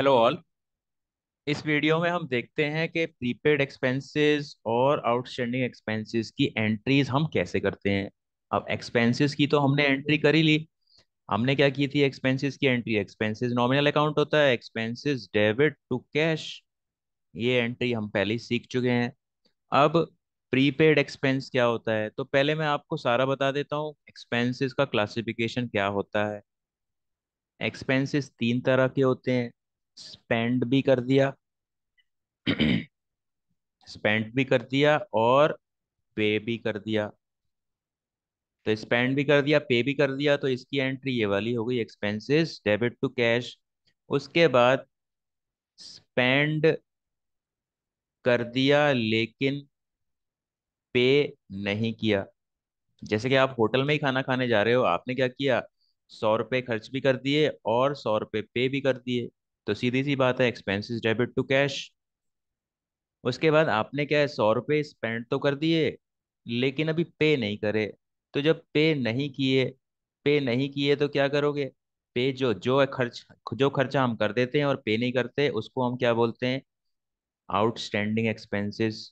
Hello all इस video में हम देखते हैं कि प्रीपेड एक्सपेंसेस और आउटस्टैंडिंग एक्सपेंसेस की एंट्रीज हम कैसे करते हैं अब एक्सपेंसेस की तो हमने एंट्री कर ही ली हमने क्या की थी एक्सपेंसेस की एंट्री एक्सपेंसेस नॉमिनल अकाउंट होता है एक्सपेंसेस डेबिट टू कैश ये एंट्री हम पहले ही सीख चुके हैं अब प्रीपेड एक्सपेंस क्या होता है तो पहले मैं आपको सारा बता देता हूँ एक्सपेंसिस का क्लासिफिकेशन क्या होता है एक्सपेंसिस तीन तरह के होते हैं स्पेंड भी कर दिया स्पेंड भी कर दिया और पे भी कर दिया तो स्पेंड भी कर दिया पे भी कर दिया तो इसकी एंट्री ये वाली हो गई एक्सपेंसेस डेबिट टू कैश उसके बाद स्पेंड कर दिया लेकिन पे नहीं किया जैसे कि आप होटल में ही खाना खाने जा रहे हो आपने क्या किया सौ रुपये खर्च भी कर दिए और सौ रुपये पे भी कर दिए तो सीधी सी बात है एक्सपेंसेस डेबिट टू कैश उसके बाद आपने क्या है सौ रुपये स्पेंड तो कर दिए लेकिन अभी पे नहीं करे तो जब पे नहीं किए पे नहीं किए तो क्या करोगे पे जो जो खर्च जो खर्चा हम कर देते हैं और पे नहीं करते उसको हम क्या बोलते हैं आउटस्टैंडिंग एक्सपेंसेस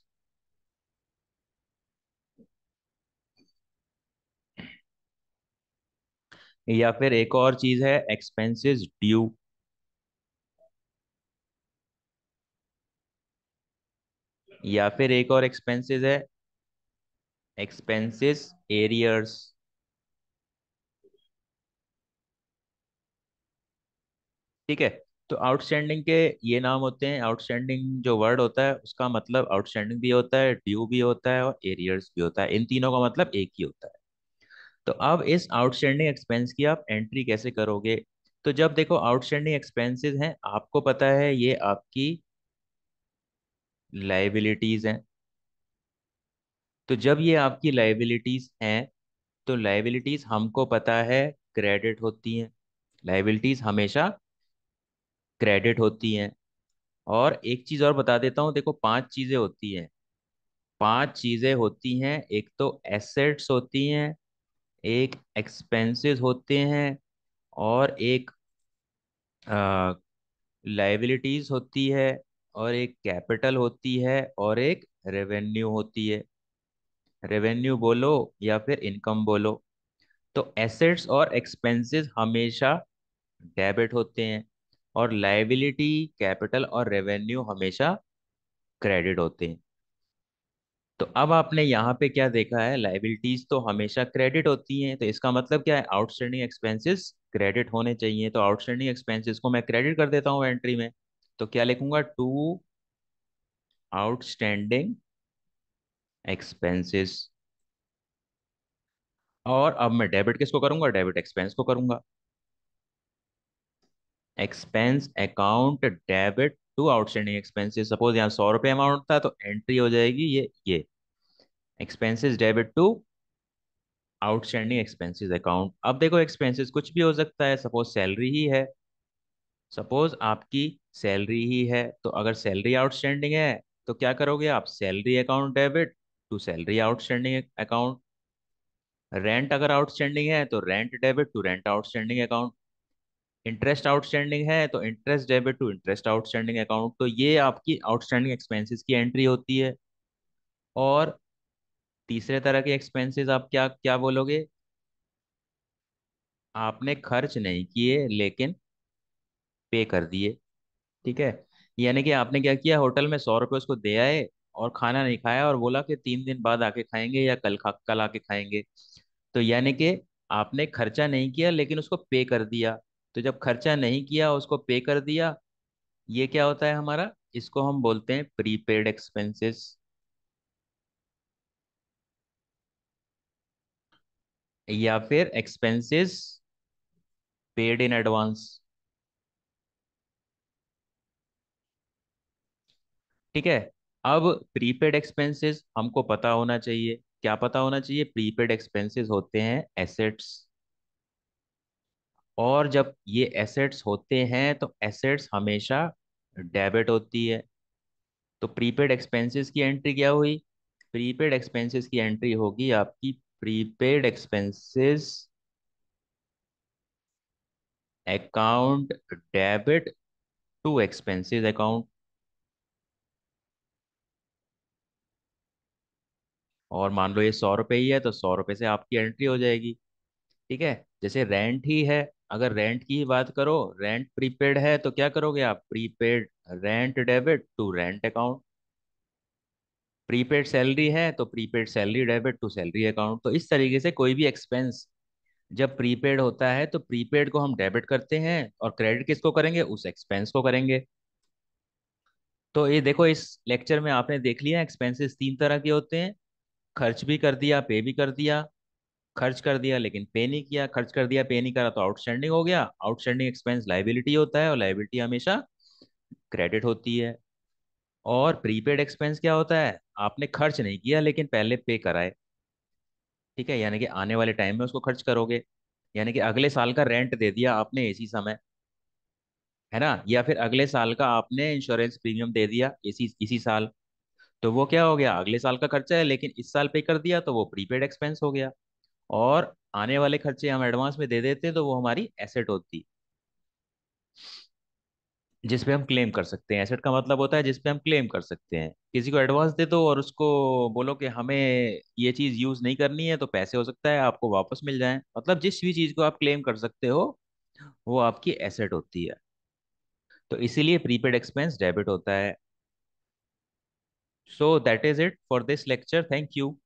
या फिर एक और चीज है एक्सपेंसेस ड्यू या फिर एक और एक्सपेंसेस है एक्सपेंसेस एरियर्स ठीक है तो आउटस्टैंडिंग के ये नाम होते हैं आउटस्टैंडिंग जो वर्ड होता है उसका मतलब आउटस्टैंडिंग भी होता है ड्यू भी होता है और एरियर्स भी होता है इन तीनों का मतलब एक ही होता है तो अब इस आउटस्टैंडिंग एक्सपेंस की आप एंट्री कैसे करोगे तो जब देखो आउटस्टैंडिंग एक्सपेंसेस हैं आपको पता है ये आपकी लाइबिलिटीज हैं तो जब ये आपकी लाइबिलिटीज हैं तो लाइबिलिटीज हमको पता है क्रेडिट होती हैं लाइबिलिटीज हमेशा क्रेडिट होती हैं और एक चीज़ और बता देता हूँ देखो पांच चीज़ें होती हैं पांच चीज़ें होती हैं एक तो एसेट्स होती हैं एक एक्सपेंसेस होते हैं और एक लाइबिलिटीज होती है और एक कैपिटल होती है और एक रेवेन्यू होती है रेवेन्यू बोलो या फिर इनकम बोलो तो एसेट्स और एक्सपेंसेस हमेशा डेबिट होते हैं और लाइबिलिटी कैपिटल और रेवेन्यू हमेशा क्रेडिट होते हैं तो अब आपने यहाँ पे क्या देखा है लाइबिलिटीज तो हमेशा क्रेडिट होती हैं तो इसका मतलब क्या है आउटस्टैंडिंग एक्सपेंसेस क्रेडिट होने चाहिए तो आउटस्टैंडिंग एक्सपेंसेस को मैं क्रेडिट कर देता हूँ एंट्री में तो क्या लिखूंगा टू आउटस्टैंडिंग एक्सपेंसेस और अब मैं डेबिट किसको करूंगा डेबिट एक्सपेंस को करूंगा expense account debit to outstanding expenses suppose यहां सौ रुपए अमाउंट था तो एंट्री हो जाएगी ये ये expenses debit to outstanding expenses account अब देखो एक्सपेंसेस कुछ भी हो सकता है सपोज सैलरी ही है सपोज आपकी सैलरी ही है तो अगर सैलरी आउटस्टैंडिंग है तो क्या करोगे आप salary account debit to salary outstanding account rent अगर आउटस्टैंडिंग है तो rent debit to rent outstanding account interest outstanding है तो interest debit to interest outstanding account तो ये आपकी आउटस्टैंडिंग एक्सपेंसिस की एंट्री होती है और तीसरे तरह के एक्सपेंसिस आप क्या क्या बोलोगे आपने खर्च नहीं किए लेकिन पे कर दिए ठीक है यानी कि आपने क्या किया होटल में सौ रुपये उसको दे आए और खाना नहीं खाया और बोला कि तीन दिन बाद आके खाएंगे या कल खा कल आके खाएंगे तो यानी कि आपने खर्चा नहीं किया लेकिन उसको पे कर दिया तो जब खर्चा नहीं किया उसको पे कर दिया ये क्या होता है हमारा इसको हम बोलते हैं प्रीपेड एक्सपेंसेस या फिर एक्सपेंसेस पेड इन एडवांस ठीक है अब प्रीपेड एक्सपेंसेस हमको पता होना चाहिए क्या पता होना चाहिए प्रीपेड एक्सपेंसेस होते हैं एसेट्स और जब ये एसेट्स होते हैं तो एसेट्स हमेशा डेबिट होती है तो प्रीपेड एक्सपेंसेस की एंट्री क्या हुई प्रीपेड एक्सपेंसेस की एंट्री होगी आपकी prepaid expenses account debit to expenses account और मान लो ये सौ रुपये ही है तो सौ रुपये से आपकी एंट्री हो जाएगी ठीक है जैसे रेंट ही है अगर रेंट की बात करो रेंट प्रीपेड है तो क्या करोगे आप prepaid rent debit to rent account prepaid salary है तो prepaid salary debit to salary account तो इस तरीके से कोई भी एक्सपेंस जब प्रीपेड होता है तो प्रीपेड को हम डेबिट करते हैं और क्रेडिट किसको करेंगे उस एक्सपेंस को करेंगे तो ये देखो इस लेक्चर में आपने देख लिया एक्सपेंसेस तीन तरह के होते हैं खर्च भी कर दिया पे भी कर दिया खर्च कर दिया लेकिन पे नहीं किया खर्च कर दिया पे नहीं करा तो आउटस्टैंडिंग हो गया आउटस्टैंडिंग एक्सपेंस लाइबिलिटी होता है और लाइबिलिटी हमेशा क्रेडिट होती है और प्रीपेड एक्सपेंस क्या होता है आपने खर्च नहीं किया लेकिन पहले पे कराए ठीक है यानी कि आने वाले टाइम में उसको खर्च करोगे यानी कि अगले साल का रेंट दे दिया आपने इसी समय है ना या फिर अगले साल का आपने इंश्योरेंस प्रीमियम दे दिया इसी इसी साल तो वो क्या हो गया अगले साल का खर्चा है लेकिन इस साल पे कर दिया तो वो प्रीपेड एक्सपेंस हो गया और आने वाले खर्चे हम एडवांस में दे देते हैं तो वो हमारी एसेट होती जिसपे हम क्लेम कर सकते हैं एसेट का मतलब होता है जिसपे हम क्लेम कर सकते हैं किसी को एडवांस दे दो और उसको बोलो कि हमें ये चीज़ यूज़ नहीं करनी है तो पैसे हो सकता है आपको वापस मिल जाए मतलब जिस भी चीज़ को आप क्लेम कर सकते हो वो आपकी एसेट होती है तो इसीलिए प्रीपेड एक्सपेंस डेबिट होता है So that is it for this lecture. Thank you.